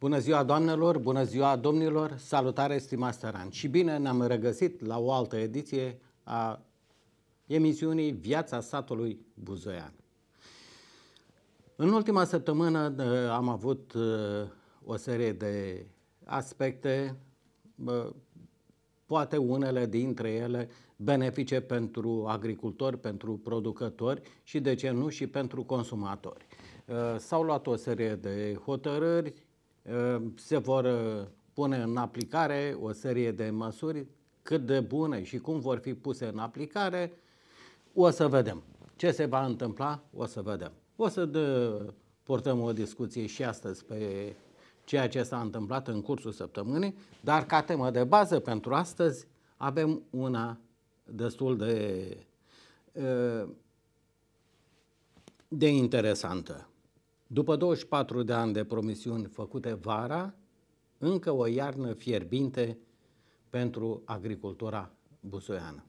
Bună ziua, doamnelor! Bună ziua, domnilor! Salutare, stimați țărani! Și bine ne-am regăsit la o altă ediție a emisiunii Viața satului Buzoian. În ultima săptămână uh, am avut uh, o serie de aspecte, poate unele dintre ele benefice pentru agricultori, pentru producători și, de ce nu, și pentru consumatori. Uh, s-au luat o serie de hotărâri Ehm, se vor eh, pune în aplicare o serie de măsuri cât de bune și cum vor fi puse în aplicare, o să vedem. Ce se va întâmpla, o să vedem. O să dă, portăm o discuție și astăzi pe ceea ce s-a întâmplat în cursul săptămânii, dar ca temă de bază pentru astăzi avem una destul de, eh, de interesantă. După 24 de ani de promisiuni făcute vara, încă o iarnă fierbinte pentru agricultura busoiană.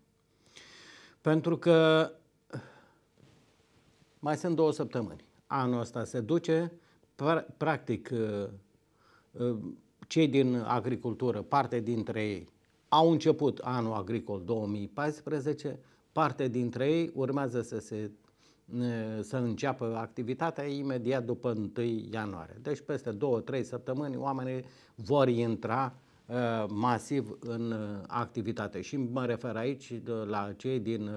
Pentru că mai sunt două săptămâni. Anul ăsta se duce, practic uh, uh, cei din agricultură, parte dintre ei, au început anul agricol 2014, parte dintre ei urmează să se să înceapă activitatea imediat după 1 ianuarie. Deci peste 2-3 săptămâni oamenii vor intra masiv în activitate și mă refer aici la cei din,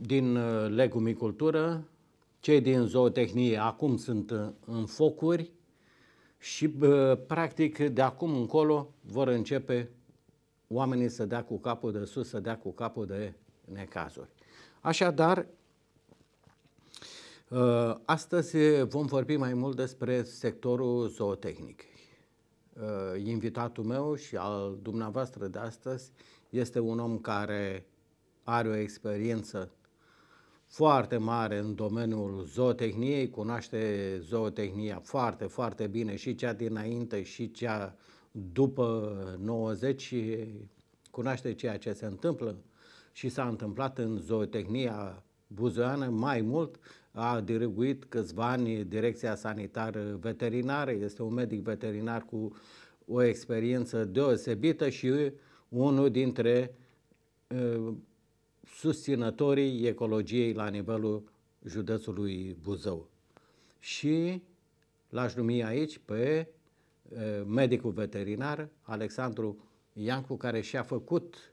din legumicultură, cei din zootehnie acum sunt în focuri și practic de acum încolo vor începe oamenii să dea cu capul de sus, să dea cu capul de necazuri. Așadar, uh, astăzi vom vorbi mai mult despre sectorul zootehnic. Uh, invitatul meu și al dumneavoastră de astăzi este un om care are o experiență foarte mare în domeniul zootehniei, cunoaște zootehnia foarte, foarte bine și cea dinainte și cea după 90 și cunoaște ceea ce se întâmplă și s-a întâmplat în zootehnia buzoiană mai mult, a diriguit câțiva ani Direcția Sanitară Veterinară, este un medic veterinar cu o experiență deosebită și unul dintre uh, susținătorii ecologiei la nivelul județului Buzău. Și l-aș numi aici pe uh, medicul veterinar Alexandru Iancu, care și-a făcut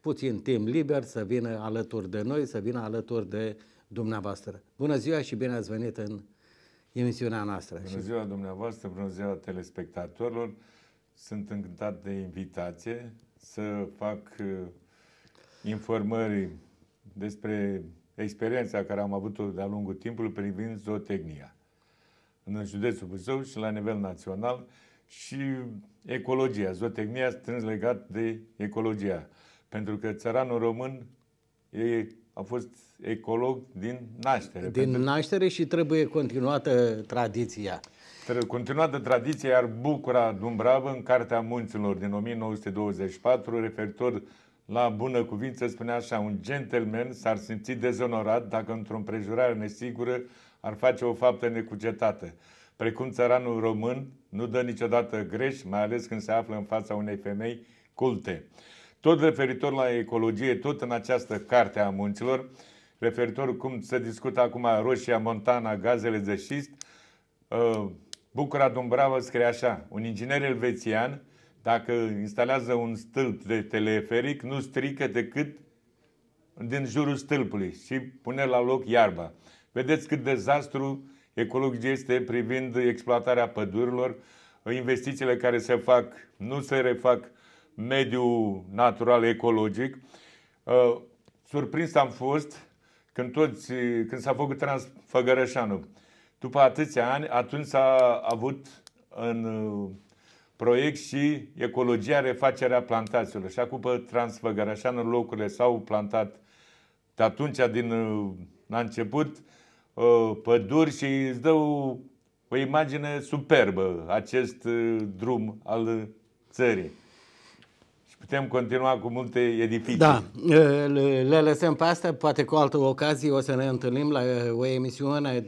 puțin timp liber să vină alături de noi, să vină alături de dumneavoastră. Bună ziua și bine ați venit în emisiunea noastră. Bună ziua dumneavoastră, bună ziua telespectatorilor. Sunt încântat de invitație să fac uh, informări despre experiența care am avut-o de-a lungul timpului privind zootehnia în județul Buzău și la nivel național și ecologia. Zootehnia strâns legat de ecologia. Pentru că țăranul român e, a fost ecolog din naștere. Din pentru... naștere și trebuie continuată tradiția. Continuată tradiția, iar Bucura Dumbravă în Cartea Munților din 1924, referitor la bună cuvință, spunea așa, un gentleman s-ar simți dezonorat dacă într-o împrejurare nesigură ar face o faptă necugetată. Precum țăranul român, nu dă niciodată greș, mai ales când se află în fața unei femei culte tot referitor la ecologie, tot în această carte a munților, referitor cum se discută acum Roșia, Montana, gazele de șist, uh, Bucura Dumbrava scrie așa, un inginer elvețian, dacă instalează un stâlp de teleferic, nu strică decât din jurul stâlpului și pune la loc iarba. Vedeți cât dezastru ecologic este privind exploatarea pădurilor, investițiile care se fac, nu se refac, mediu natural, ecologic. Uh, surprins am fost când, toți, când s-a făcut Transfăgărășanu. După atâția ani, atunci s-a avut în uh, proiect și ecologia, refacerea plantațiilor. Și acum, pe Transfăgărășanu, locurile s-au plantat de atunci, din uh, la început, păduri și îți dă o, o imagine superbă acest drum al țării putem continua cu multe edificii. Da, le lăsăm pe astea, poate cu altă ocazie o să ne întâlnim la o emisiune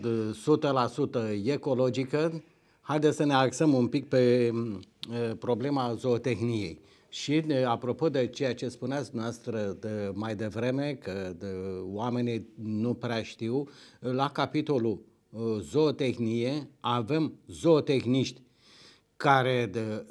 100% ecologică. Haideți să ne axăm un pic pe problema zootehniei. Și apropo de ceea ce spuneați noastră de mai devreme, că de, oamenii nu prea știu, la capitolul zootehnie avem zootehniști care de,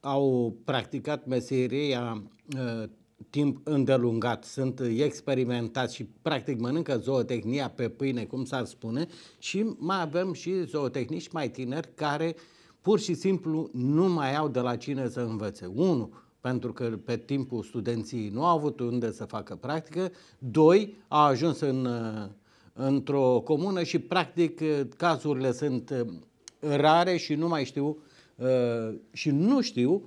au practicat meseria ă, timp îndelungat, sunt experimentați și practic mănâncă zootehnia pe pâine, cum s-ar spune, și mai avem și zootehnici mai tineri care pur și simplu nu mai au de la cine să învețe. Unu, pentru că pe timpul studenții nu au avut unde să facă practică. Doi, au ajuns în, ă, într-o comună și practic ă, cazurile sunt rare și nu mai știu Uh, și nu știu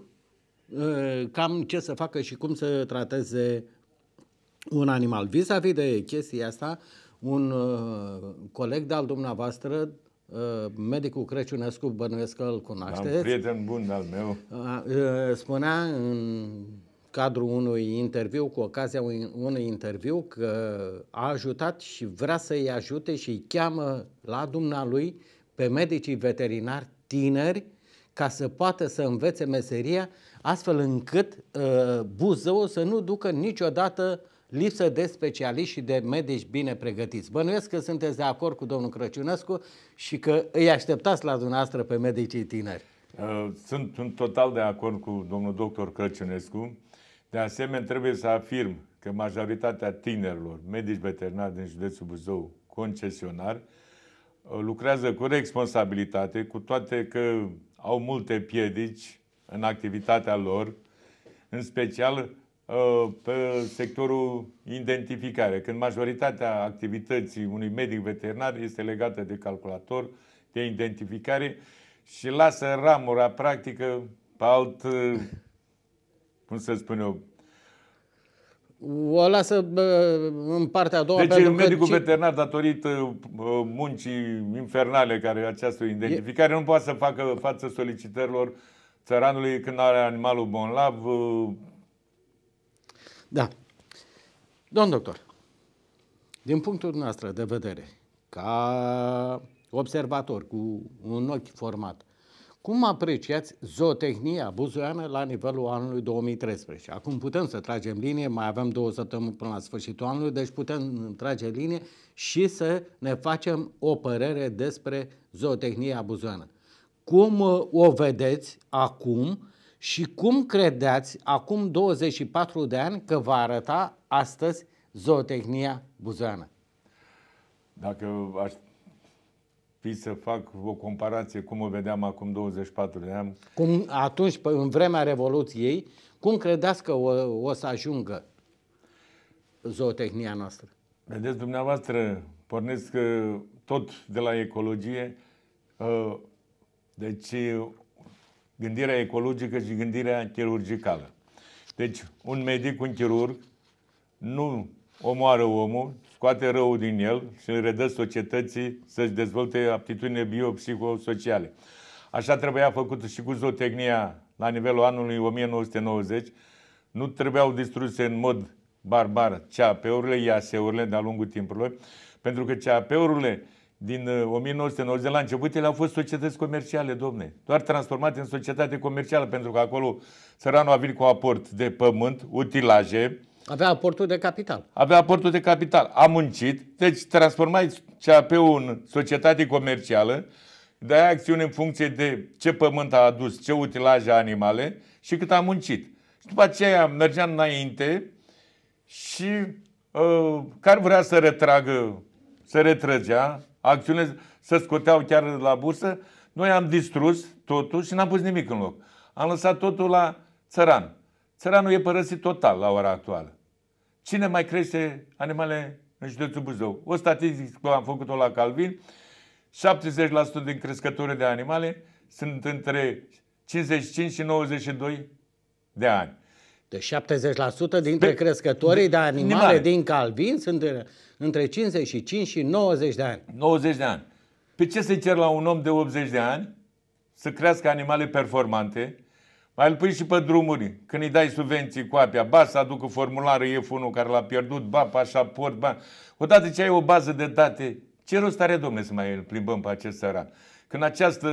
uh, cam ce să facă și cum să trateze un animal. Vis-a-vis de chestia asta, un uh, coleg de-al dumneavoastră, medicul Crăciunescu, bănuiesc că îl cunoașteți. Am prieten bun al meu. Spunea în cadrul unui interviu, cu ocazia unui interviu, că a ajutat și vrea să-i ajute și îi cheamă la dumnealui pe medicii veterinari tineri ca să poată să învețe meseria, astfel încât uh, Buzău să nu ducă niciodată lipsă de specialiști și de medici bine pregătiți. Bănuiesc că sunteți de acord cu domnul Crăciunescu și că îi așteptați la dumneavoastră pe medicii tineri. Uh, sunt în total de acord cu domnul doctor Crăciunescu. De asemenea, trebuie să afirm că majoritatea tinerilor medici veterinari din județul Buzău concesionari uh, lucrează cu responsabilitate, cu toate că au multe piedici în activitatea lor, în special uh, pe sectorul identificare, când majoritatea activității unui medic veterinar este legată de calculator, de identificare și lasă ramura practică pe alt, uh, cum să spun eu, o lasă în partea a doua. Deci medicul ci... veterinar, datorită muncii infernale care această identificare, e... nu poate să facă față solicitărilor țăranului când are animalul bonlav. Da. Domn doctor, din punctul noastră de vedere, ca observator cu un ochi format, cum apreciați zootehnia buzoiană la nivelul anului 2013? Acum putem să tragem linie, mai avem două săptămâni până la sfârșitul anului, deci putem trage linie și să ne facem o părere despre zootehnia buzoiană. Cum uh, o vedeți acum și cum credeți acum 24 de ani că va arăta astăzi zootehnia buzoiană? Dacă aș fi să fac o comparație cum o vedeam acum 24 de ani. Cum atunci, în vremea Revoluției, cum credeți că o, o să ajungă zootehnia noastră? Vedeți, dumneavoastră, pornesc uh, tot de la ecologie. Uh, deci, gândirea ecologică și gândirea chirurgicală. Deci, un medic, un chirurg, nu omoară omul, scoate răul din el și îl redă societății să-și dezvolte aptitudine biopsihosociale. Așa trebuia făcut și cu zootehnia la nivelul anului 1990. Nu trebuiau distruse în mod barbar CAP-urile, IAS-urile de-a lungul timpului, pentru că CAP-urile din 1990 uh, la început, ele au fost societăți comerciale, domne. Doar transformate în societate comercială, pentru că acolo țăranul a venit cu aport de pământ, utilaje, avea aportul de capital. Avea aportul de capital. A muncit, deci transformai CAP-ul în societate comercială, dai acțiune în funcție de ce pământ a adus, ce utilaje a animale și cât a muncit. Și după aceea mergeam înainte și uh, care vrea să retragă, să retrăgea, acțiune să scoteau chiar la bursă, noi am distrus totul și n-am pus nimic în loc. Am lăsat totul la țăran. Țăranul e părăsit total la ora actuală. Cine mai crește animale în județul Buzău? O statistică am făcut-o la Calvin. 70% din crescători de animale sunt între 55 și 92 de ani. De 70% dintre Pe, crescătorii de, de animale, animale din Calvin sunt între 55 și 90 de ani. 90 de ani. Pe ce se cer la un om de 80 de ani să crească animale performante, mai îl pui și pe drumuri. Când îi dai subvenții cu apia, ba să aducă formulară F1 care l-a pierdut, ba pașaport, ba... Odată ce ai o bază de date, ce rost are, domne, să mai îl plimbăm pe acest săran? Când această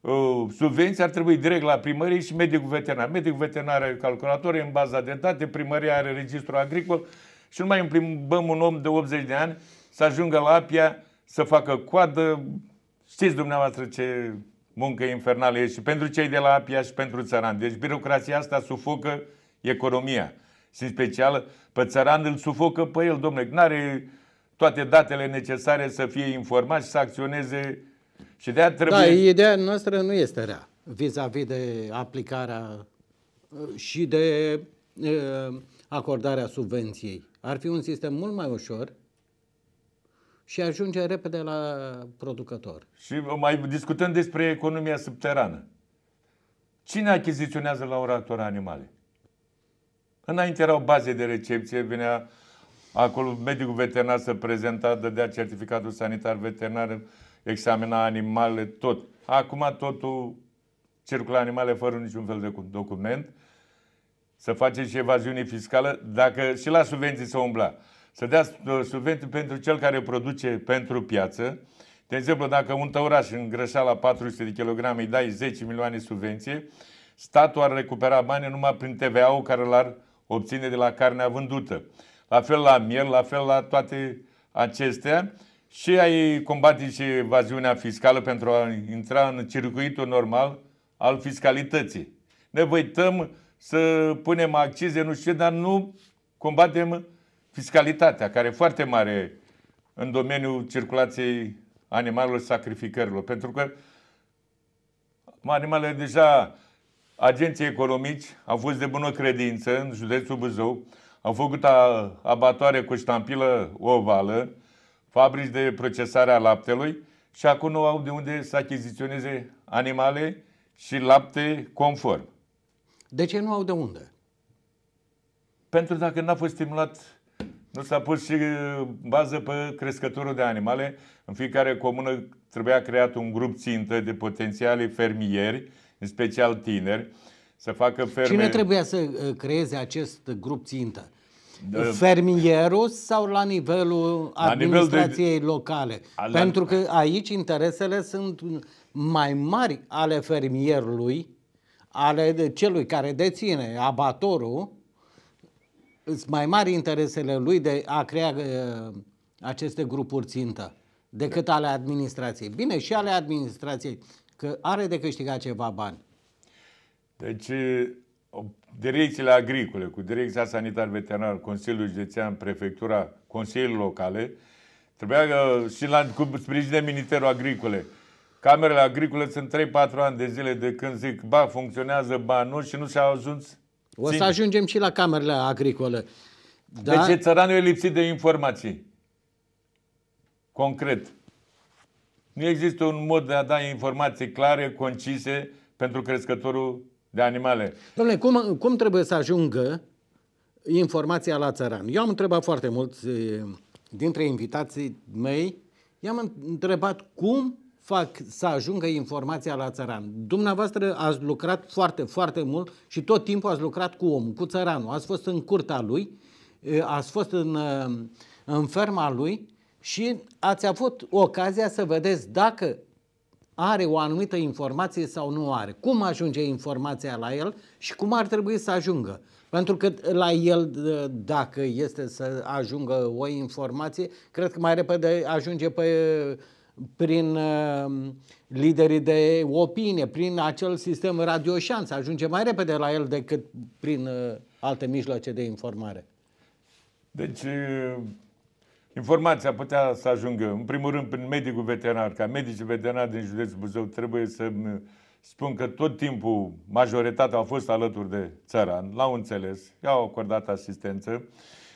uh, subvenție ar trebui direct la primărie și medicul veterinar. Medicul veterinar are calculator în baza de date, primăria are registrul agricol și nu mai împlimbăm un om de 80 de ani să ajungă la apia, să facă coadă. Știți dumneavoastră ce muncă infernală e și pentru cei de la Apia și pentru țăran. Deci birocrația asta sufocă economia. Și în special pe țăran îl sufocă pe el, domnule, nu are toate datele necesare să fie informat și să acționeze. Și de da, trebuie... Da, ideea noastră nu este rea vis-a-vis de aplicarea uh, și de uh, acordarea subvenției. Ar fi un sistem mult mai ușor și ajunge repede la producător. Și mai discutăm despre economia subterană. Cine achiziționează la ora actuală animale? Înainte erau baze de recepție, venea acolo medicul veterinar să prezenta, dădea certificatul sanitar veterinar, examina animale, tot. Acum totul circulă animale fără niciun fel de document. Să face și evaziune fiscală, dacă și la subvenții să umbla să dea uh, subvenții pentru cel care produce pentru piață. De exemplu, dacă un tăuraș îngrășa la 400 de kg, îi dai 10 milioane subvenție, statul ar recupera bani numai prin TVA-ul care l-ar obține de la carnea vândută. La fel la miel, la fel la toate acestea și ai combate și evaziunea fiscală pentru a intra în circuitul normal al fiscalității. Ne văităm să punem accize, nu știu, dar nu combatem fiscalitatea, care e foarte mare în domeniul circulației animalelor și sacrificărilor. Pentru că animalele deja, agenții economici au fost de bună credință în județul Buzău, au făcut a, abatoare cu ștampilă ovală, fabrici de procesare a laptelui și acum nu au de unde să achiziționeze animale și lapte conform. De ce nu au de unde? Pentru că dacă n-a fost stimulat nu s-a pus și uh, bază pe crescătorul de animale. În fiecare comună trebuia creat un grup țintă de potențiali fermieri, în special tineri, să facă ferme. Cine trebuia să uh, creeze acest grup țintă? fermierul sau la nivelul administrației la nivel de... locale? La... Pentru că aici interesele sunt mai mari ale fermierului, ale celui care deține abatorul, sunt mai mari interesele lui de a crea uh, aceste grupuri țintă decât ale administrației. Bine, și ale administrației, că are de câștigat ceva bani. Deci, direcțiile agricole, cu direcția sanitar-veterinar, Consiliul Județean, Prefectura, Consiliul Locale, trebuia uh, și la, cu sprijin de Ministerul Agricole. Camerele agricole sunt 3-4 ani de zile de când zic, ba, funcționează, ba, nu, și nu s au ajuns o Sim. să ajungem și la camerele agricole. Da? ce deci țăranul e lipsit de informații. Concret. Nu există un mod de a da informații clare, concise pentru crescătorul de animale. Domnule, cum, cum trebuie să ajungă informația la țăran? Eu am întrebat foarte mult eh, dintre invitații mei, i-am întrebat cum fac să ajungă informația la țăran. Dumneavoastră ați lucrat foarte, foarte mult și tot timpul ați lucrat cu omul, cu țăranul. Ați fost în curta lui, ați fost în, în ferma lui și ați avut ocazia să vedeți dacă are o anumită informație sau nu are. Cum ajunge informația la el și cum ar trebui să ajungă. Pentru că la el, dacă este să ajungă o informație, cred că mai repede ajunge pe prin uh, liderii de opinie, prin acel sistem radioșan, să ajunge mai repede la el decât prin uh, alte mijloace de informare. Deci, uh, informația putea să ajungă, în primul rând, prin medicul veterinar. Ca medicii veterinari din județul Buzău trebuie să spun că tot timpul majoritatea au fost alături de țăran, l-au înțeles, i-au acordat asistență.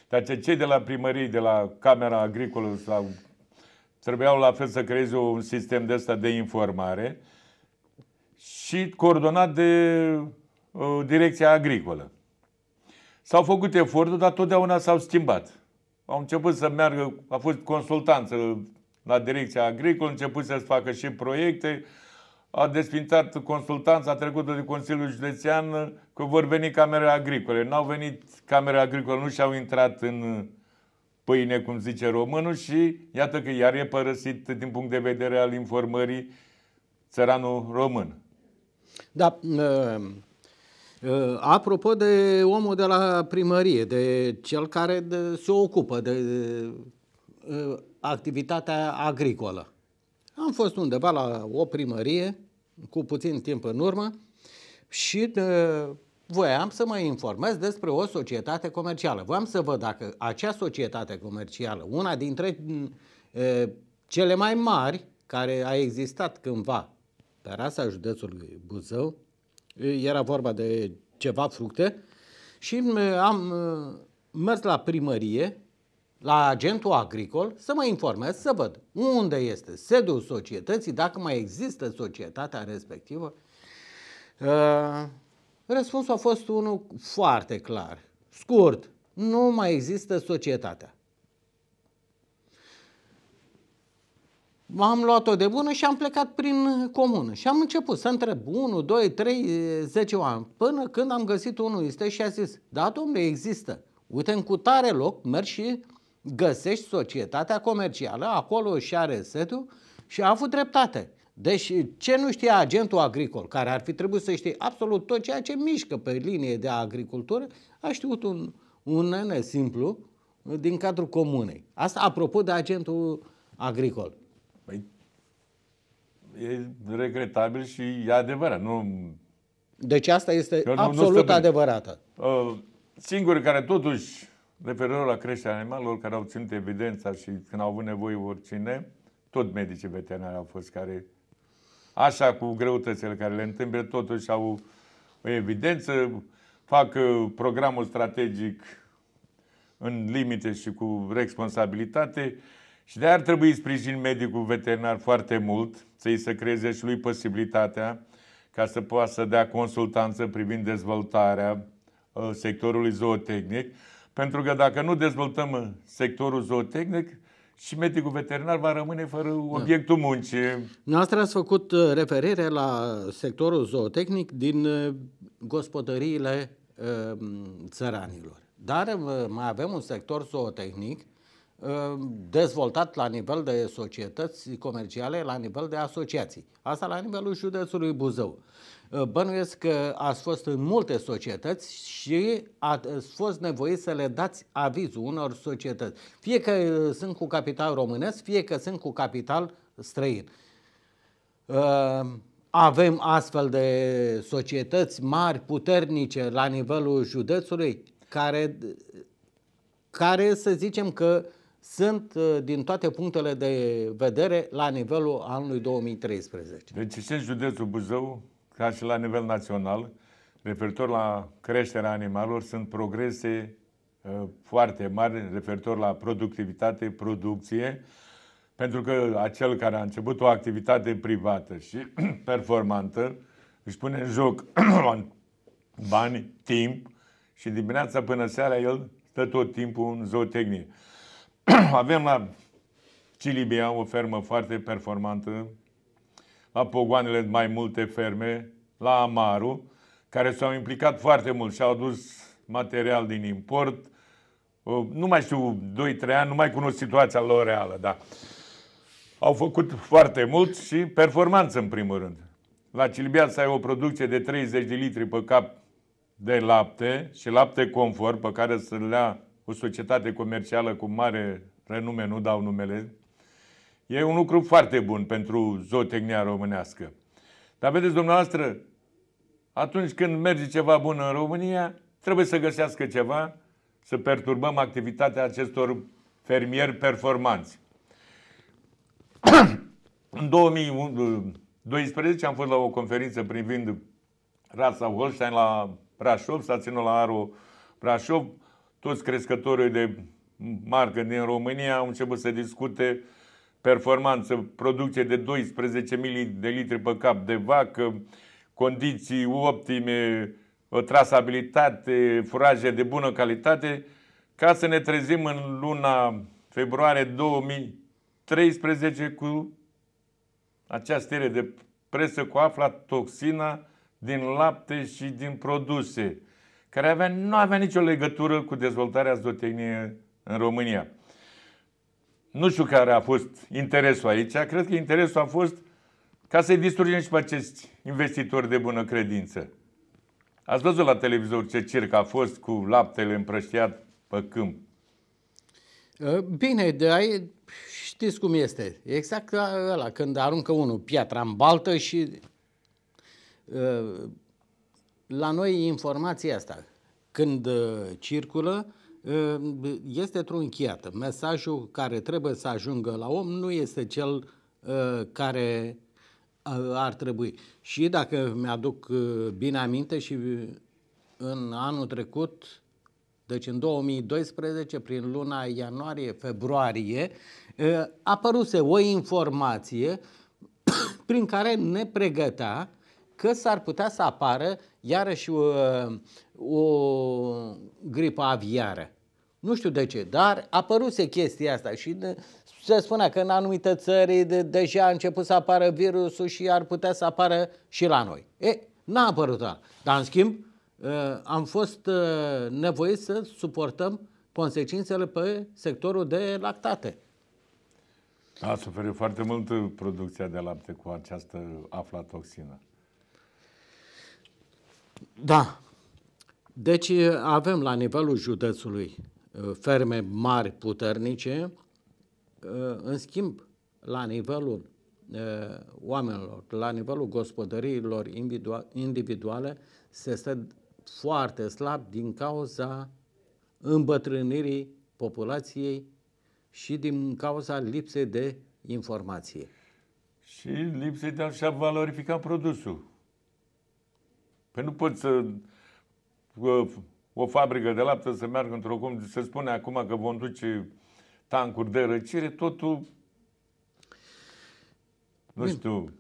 Dar ce cei de la primărie, de la Camera Agricolă sau Trebuiau la fel să creeze un sistem de ăsta de informare și coordonat de uh, direcția agricolă. S-au făcut eforturi, dar totdeauna s-au schimbat. Au început să meargă, a fost consultanță la direcția agricolă, a început să facă și proiecte, a desfințat consultanța, a trecut de Consiliul Județean că vor veni camere agricole. N-au venit camere agricole, nu și-au intrat în pâine, cum zice românul, și iată că iar e părăsit din punct de vedere al informării țăranul român. Da, uh, uh, apropo de omul de la primărie, de cel care se ocupă de uh, activitatea agricolă. Am fost undeva la o primărie cu puțin timp în urmă și voiam să mă informez despre o societate comercială. Voiam să văd dacă acea societate comercială, una dintre mm, e, cele mai mari care a existat cândva pe rasa județului Buzău, era vorba de ceva fructe, și mm, am mm, mers la primărie, la agentul agricol, să mă informez, să văd unde este sediul societății, dacă mai există societatea respectivă. Răspunsul a fost unul foarte clar, scurt. Nu mai există societatea. am luat-o de bună și am plecat prin comună. Și am început să întreb 1, 2, 3, 10 oameni. Până când am găsit unul este și a zis, da, domnule, există. Uite, în cutare loc mergi și găsești societatea comercială, acolo și are setul și a avut dreptate. Deci ce nu știe agentul agricol, care ar fi trebuit să știe absolut tot ceea ce mișcă pe linie de agricultură, a știut un, un nene simplu din cadrul comunei. Asta apropo de agentul agricol. Păi, e regretabil și e adevărat. Nu... Deci asta este Eu absolut nu nu adevărată. Uh, singurii care totuși, referitor la creșterea animalelor, care au ținut evidența și când au avut nevoie oricine, tot medicii veterinari au fost care așa cu greutățile care le întâmplă, totuși au o evidență, fac uh, programul strategic în limite și cu responsabilitate și de-aia ar trebui sprijin medicul veterinar foarte mult, să-i să creeze și lui posibilitatea ca să poată să dea consultanță privind dezvoltarea uh, sectorului zootehnic, pentru că dacă nu dezvoltăm uh, sectorul zootehnic, și medicul veterinar va rămâne fără obiectul da. muncii. Noastră ați făcut uh, referire la sectorul zootehnic din uh, gospodăriile uh, țăranilor. Dar mai avem un sector zootehnic dezvoltat la nivel de societăți comerciale, la nivel de asociații. Asta la nivelul județului Buzău. Ă, bănuiesc că ați fost în multe societăți și ați fost nevoit să le dați avizul unor societăți. Fie că ă, sunt cu capital românesc, fie că sunt cu capital străin. Ă, avem astfel de societăți mari, puternice la nivelul județului, care, care să zicem că sunt din toate punctele de vedere la nivelul anului 2013. Deci ce județul Buzău ca și la nivel național, referitor la creșterea animalelor, sunt progrese uh, foarte mari referitor la productivitate, producție, pentru că acel care a început o activitate privată și performantă își pune în joc bani, timp și dimineața până seara el stă tot timpul în zootehnie. Avem la Cilibia o fermă foarte performantă, la pogoanele mai multe ferme, la Amaru, care s-au implicat foarte mult și au adus material din import. Uh, nu mai știu, 2-3 ani, nu mai cunosc situația lor reală, dar Au făcut foarte mult și performanță în primul rând. La să ai o producție de 30 de litri pe cap de lapte și lapte confort pe care să-l lea o societate comercială cu mare renume, nu dau numele, E un lucru foarte bun pentru zootehnia românească. Dar vedeți, dumneavoastră, atunci când merge ceva bun în România, trebuie să găsească ceva să perturbăm activitatea acestor fermieri performanți. în 2012 am fost la o conferință privind rasa Holstein la Brașov, s-a ținut la Aro Brașov. Toți crescătorii de marcă din România au început să discute uh, performanță, producție de 12 ml de litri pe cap de vacă, condiții optime, o trasabilitate, furaje de bună calitate, ca să ne trezim în luna februarie 2013 cu această stere de presă cu aflatoxina toxina din lapte și din produse, care avea, nu avea nicio legătură cu dezvoltarea zootehniei în România. Nu știu care a fost interesul aici. Cred că interesul a fost ca să-i distrugem și pe acești investitori de bună credință. Ați văzut la televizor ce circ a fost cu laptele împrăștiat pe câmp. Ă, bine, de ai, știți cum este. Exact ăla, când aruncă unul piatra în baltă și ă, la noi informația asta, când ă, circulă, este trunchiată. Mesajul care trebuie să ajungă la om nu este cel uh, care uh, ar trebui. Și dacă mi-aduc uh, bine aminte și în anul trecut, deci în 2012, prin luna ianuarie-februarie, apăruse o informație prin care ne pregătea că s-ar putea să apară iarăși o, o gripă aviară. Nu știu de ce, dar a apăruse chestia asta și de, se spunea că în anumite țări de, deja a început să apară virusul și ar putea să apară și la noi. E, n-a apărut ala. Dar, în schimb, ă, am fost ă, nevoiți să suportăm consecințele pe sectorul de lactate. A da, suferit foarte mult producția de lapte cu această aflatoxină. Da. Deci avem la nivelul județului Uh, ferme mari, puternice. Uh, în schimb, la nivelul uh, oamenilor, la nivelul gospodăriilor individuale, se stă foarte slab din cauza îmbătrânirii populației și din cauza lipsei de informație. Și lipsei de a-și valorifica produsul. Păi nu poți să o fabrică de lapte să meargă într-o cum se spune acum că vom duce tancuri de răcire, totul nu știu,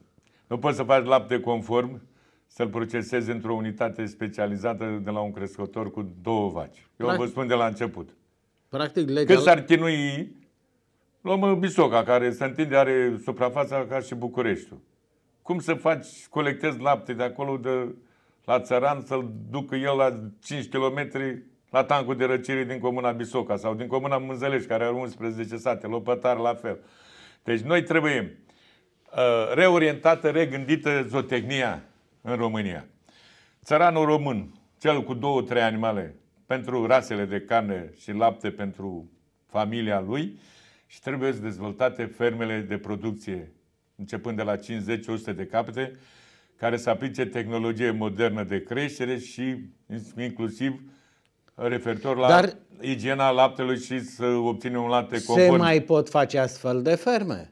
nu poți să faci lapte conform, să-l procesezi într-o unitate specializată de la un crescător cu două vaci. Eu practic, vă spun de la început. Practic legal. Cât s-ar chinui, luăm uh, Bisoca, care se întinde, are suprafața ca și Bucureștiul. Cum să faci, colectezi lapte de acolo de la țăran să-l ducă el la 5 km la tancul de răcire din comuna Bisoca sau din comuna Mânzălești, care are 11 sate, Lopătar la fel. Deci noi trebuie uh, reorientată, regândită zootehnia în România. Țăranul român, cel cu două, trei animale pentru rasele de carne și lapte pentru familia lui și trebuie să dezvoltate fermele de producție, începând de la 50-100 de capete, care să aplice tehnologie modernă de creștere și inclusiv referitor la Dar igiena laptelui și să obține un lapte conform. Se mai pot face astfel de ferme.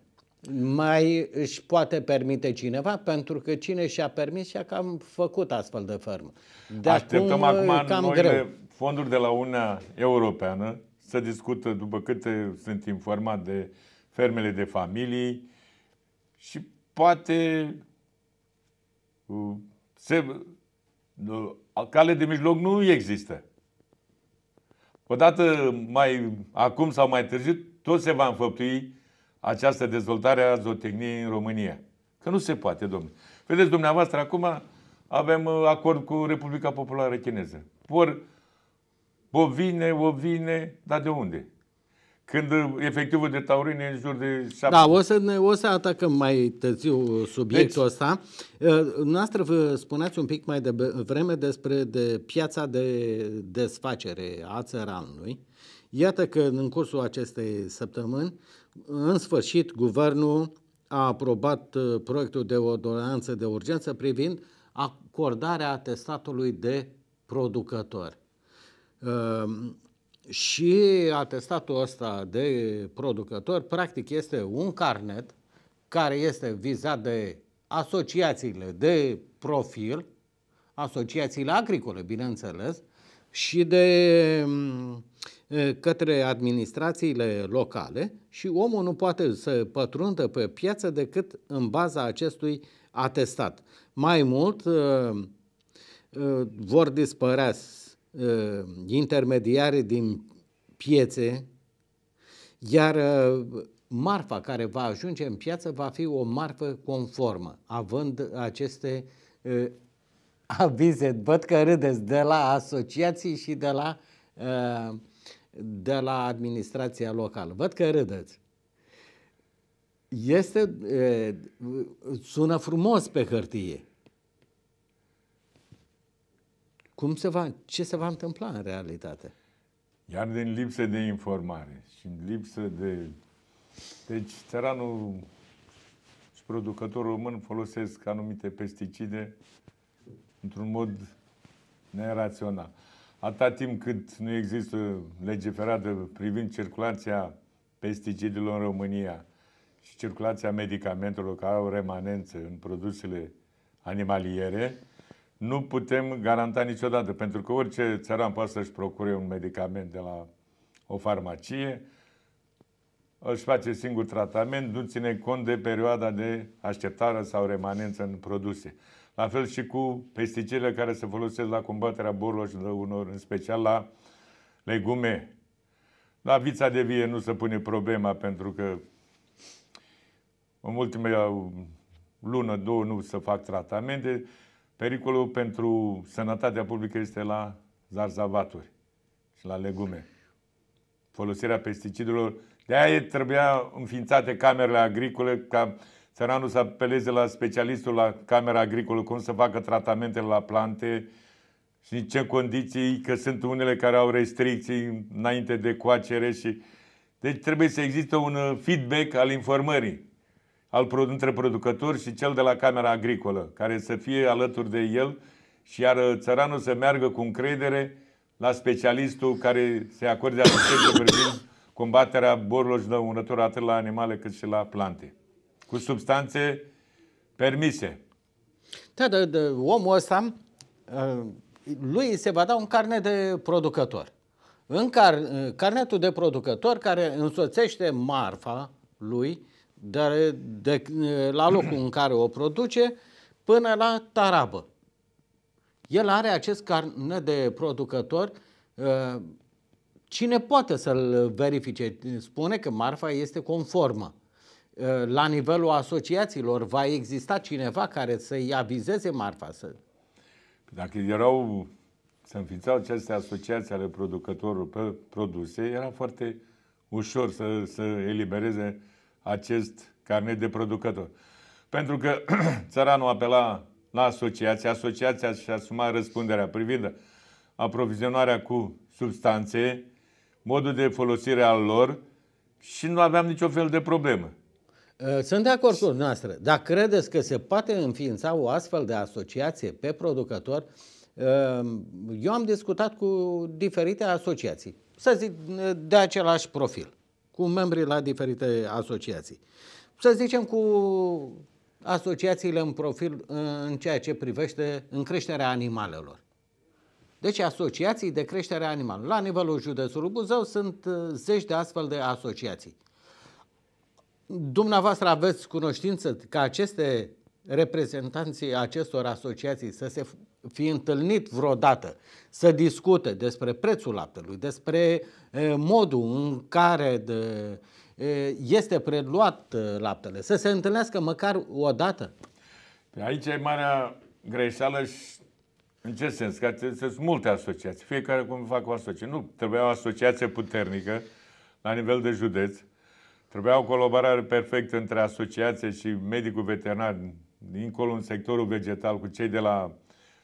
Mai își poate permite cineva, pentru că cine și-a permis și-a cam făcut astfel de fermă. De Așteptăm acum, acum cam noile greu. fonduri de la Uniunea Europeană să discută, după câte sunt informat, de fermele de familii și poate se, cale de mijloc nu există. Odată mai acum sau mai târziu, tot se va înfăptui această dezvoltare a zootehniei în România. Că nu se poate, domnule. Vedeți, dumneavoastră, acum avem uh, acord cu Republica Populară Chineză. Por bovine, ovine, dar de unde? Când efectivul de taurin e în jur de 7. Da, o să, ne, o să atacăm mai târziu subiectul deci... ăsta. Ă, Noastră vă spuneați un pic mai de vreme despre de piața de desfacere a țăranului. Iată că în cursul acestei săptămâni, în sfârșit, guvernul a aprobat ă, proiectul de ordonanță de urgență privind acordarea atestatului de producător. Ă, și atestatul ăsta de producător, practic, este un carnet care este vizat de asociațiile de profil, asociațiile agricole, bineînțeles, și de mm, către administrațiile locale și omul nu poate să pătrundă pe piață decât în baza acestui atestat. Mai mult, vor dispărea uh, intermediare din piețe, iar uh, marfa care va ajunge în piață va fi o marfă conformă, având aceste uh, avize. Văd că râdeți de la asociații și de la, uh, de la administrația locală. Văd că râdeți. Este, uh, sună frumos pe hârtie, Cum se va, ce se va întâmpla în realitate? Iar din lipsă de informare și în lipsă de... Deci țăranul și producătorul român folosesc anumite pesticide într-un mod nerațional. Atâta timp cât nu există lege ferată privind circulația pesticidelor în România și circulația medicamentelor care au remanențe în produsele animaliere, nu putem garanta niciodată, pentru că orice țăran poate să-și procure un medicament de la o farmacie, își face singur tratament, nu ține cont de perioada de așteptare sau remanență în produse. La fel și cu pesticidele care se folosesc la combaterea bolilor și unor, în special la legume. La vița de vie nu se pune problema pentru că în ultimele lună, două nu se fac tratamente. Pericolul pentru sănătatea publică este la zarzavaturi și la legume. Folosirea pesticidelor. De-aia trebuia înființate camerele agricole ca țăranul să apeleze la specialistul la camera agricolă cum să facă tratamentele la plante și în ce condiții, că sunt unele care au restricții înainte de coacere și... Deci trebuie să existe un feedback al informării al, între producători și cel de la Camera Agricolă, care să fie alături de el și iar uh, țăranul să meargă cu încredere la specialistul care se acorde asistență privind combaterea borilor și dăunători atât la animale cât și la plante. Cu substanțe permise. Da, da, da omul ăsta, uh, lui se va da un carnet de producător. În car, uh, carnetul de producător care însoțește marfa lui, de, de, la locul în care o produce până la tarabă. El are acest carnet de producător. Cine poate să-l verifice? Spune că marfa este conformă. La nivelul asociațiilor va exista cineva care să-i avizeze marfa? Să... Dacă erau să înființau aceste asociații ale producătorului pe produse, era foarte ușor să, să elibereze acest carnet de producător. Pentru că țăranul apela la asociație, asociația și asuma răspunderea privind aprovizionarea cu substanțe, modul de folosire al lor și nu aveam niciun fel de problemă. Ă, sunt de acord cu noastră, dar credeți că se poate înființa o astfel de asociație pe producător? Ă, eu am discutat cu diferite asociații, să zic, de același profil cu membrii la diferite asociații. Să zicem cu asociațiile în profil în ceea ce privește în creșterea animalelor. Deci asociații de creștere animală. La nivelul județului Buzău sunt uh, zeci de astfel de asociații. Dumneavoastră aveți cunoștință că aceste reprezentanții acestor asociații să se fi întâlnit vreodată, să discute despre prețul laptelui, despre modul în care de, este preluat laptele, să se întâlnească măcar o dată. Aici e marea greșeală și în ce sens? Că sunt multe asociații. Fiecare cum fac o asociație. Nu, trebuia o asociație puternică la nivel de județ. Trebuia o colaborare perfectă între asociație și medicul veterinar dincolo în sectorul vegetal cu cei de la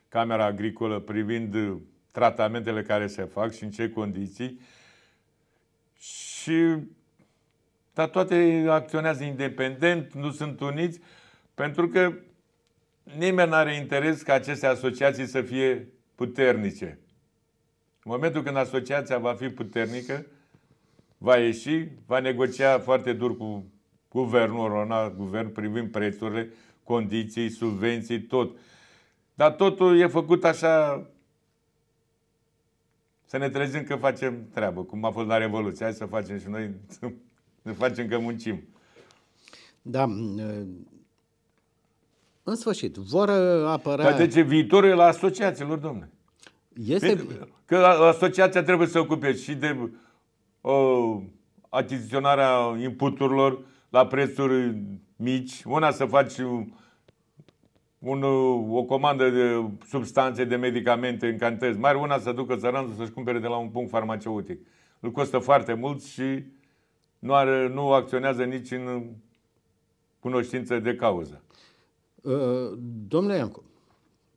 Camera Agricolă privind uh, tratamentele care se fac și în ce condiții. Și dar toate acționează independent, nu sunt uniți, pentru că nimeni nu are interes ca aceste asociații să fie puternice. În momentul când asociația va fi puternică, va ieși, va negocia foarte dur cu guvernul Rona, guvern privind prețurile, condiții, subvenții, tot. Dar totul e făcut așa să ne trezim că facem treabă, cum a fost la Revoluție. Hai să facem și noi, să facem că muncim. Da, în sfârșit, vor apărea... Dar de deci ce viitorul e la asociațiilor, domne? Este... Că asociația trebuie să ocupe și de o, achiziționarea inputurilor la prețuri mici, una să faci un, o comandă de substanțe, de medicamente în cantități mari, una să ducă țăranul să-și cumpere de la un punct farmaceutic. Îl costă foarte mult și nu, are, nu acționează nici în cunoștință de cauză. Uh, domnule Iancu,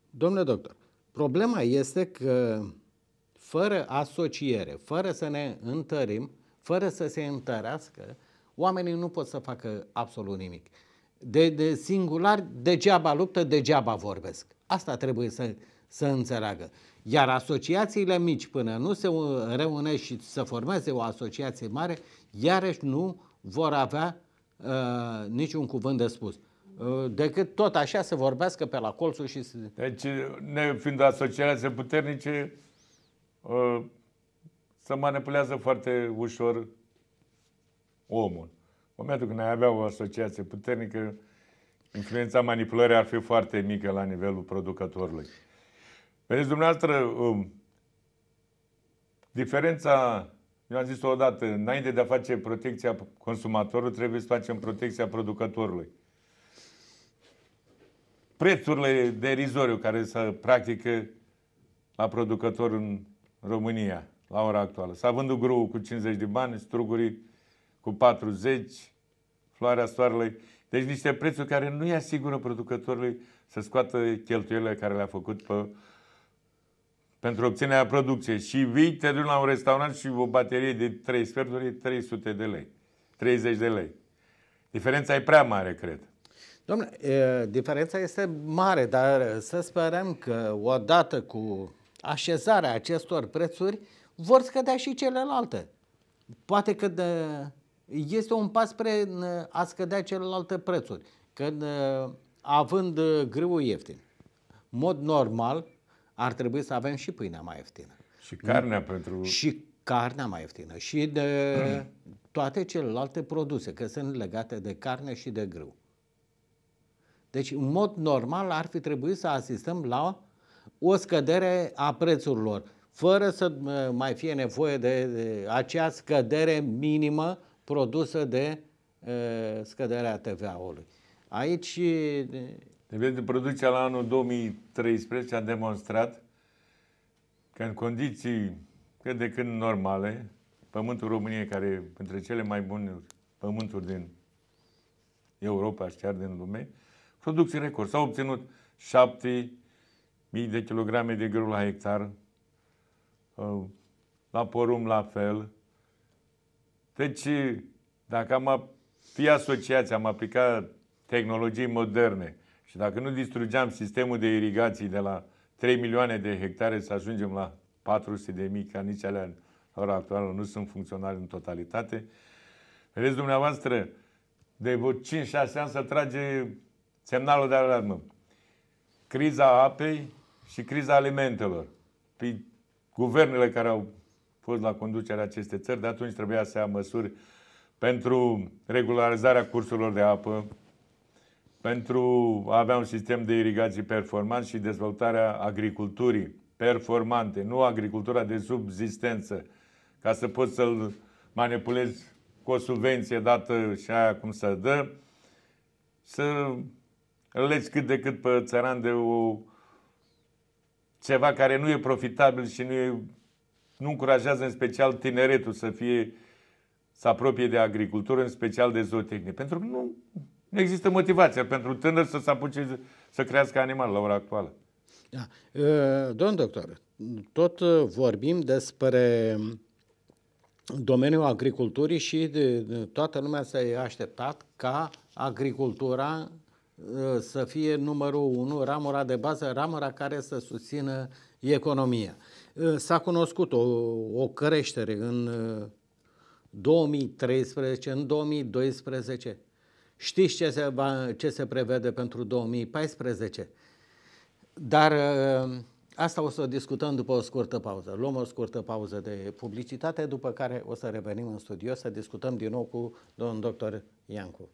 domnule doctor, problema este că fără asociere, fără să ne întărim, fără să se întărească Oamenii nu pot să facă absolut nimic. De, de singular, degeaba luptă, degeaba vorbesc. Asta trebuie să, să înțeleagă. Iar asociațiile mici, până nu se reunește și să formeze o asociație mare, iarăși nu vor avea uh, niciun cuvânt de spus uh, decât tot așa să vorbească pe la colțul și să... Deci, ne fiind asociații puternice, uh, să manipulează foarte ușor omul. În momentul când ai avea o asociație puternică, influența manipulării ar fi foarte mică la nivelul producătorului. Vedeți, dumneavoastră, um, diferența, eu am zis-o odată, înainte de a face protecția consumatorului, trebuie să facem protecția producătorului. Prețurile de derizoriu care se practică la producător în România, la ora actuală. S-a vândut cu 50 de bani, strugurii cu 40, floarea soarelui. Deci niște prețuri care nu îi asigură producătorului să scoată cheltuielile care le-a făcut pe, pentru obținerea producției. Și vii, te duci la un restaurant și o baterie de 3 sferturi 300 de lei, 30 de lei. Diferența e prea mare, cred. Domnule, diferența este mare, dar să sperăm că odată cu așezarea acestor prețuri vor scădea și celelalte. Poate că de este un pas spre uh, a scădea celelalte prețuri. Că uh, având uh, grâul ieftin, mod normal ar trebui să avem și pâinea mai ieftină. Și carnea nu? pentru... Și carnea mai ieftină și de toate celelalte produse, că sunt legate de carne și de grâu. Deci, în mod normal, ar fi trebuit să asistăm la o scădere a prețurilor, fără să mai fie nevoie de, de acea scădere minimă produsă de scăderea TVA-ului. Aici... Nivelul de producția la anul 2013 a demonstrat că în condiții cât de când normale, pământul României, care e între cele mai bune pământuri din Europa și chiar din lume, producții record. S-au obținut 7.000 de kilograme de grâu la hectar, ă, la porum la fel, deci, dacă am fi asociați, am aplicat tehnologii moderne și dacă nu distrugeam sistemul de irigații de la 3 milioane de hectare să ajungem la 400 de mii, ca nici alea la ora actuală nu sunt funcționale în totalitate. Vedeți dumneavoastră, de 5-6 ani să trage semnalul de alarmă. Criza apei și criza alimentelor. Pe păi, guvernele care au fost la conducerea acestei țări, de atunci trebuia să ia măsuri pentru regularizarea cursurilor de apă, pentru a avea un sistem de irigații performant și dezvoltarea agriculturii performante, nu agricultura de subzistență, ca să poți să-l manipulezi cu o subvenție dată și aia cum să dă, să legi cât de cât pe țăran de o, ceva care nu e profitabil și nu e nu încurajează în special tineretul să fie să apropie de agricultură, în special de zootehnie. Pentru că nu, nu există motivația pentru tânăr să se apuce să crească animal la ora actuală. Da. Domn doctor, tot uh, vorbim despre um, domeniul agriculturii și de, toată lumea s-a așteptat ca agricultura uh, să fie numărul unu, ramura de bază, ramura care să susțină economia. Eh, s-a cunoscut o, o creștere în 2013, eh, în 2012. Știți ce se, va, ce se prevede pentru 2014? Dar eh, asta o să discutăm după o scurtă pauză. Luăm o scurtă pauză de publicitate, după care o să revenim în studio să discutăm din nou cu domnul doctor Iancu.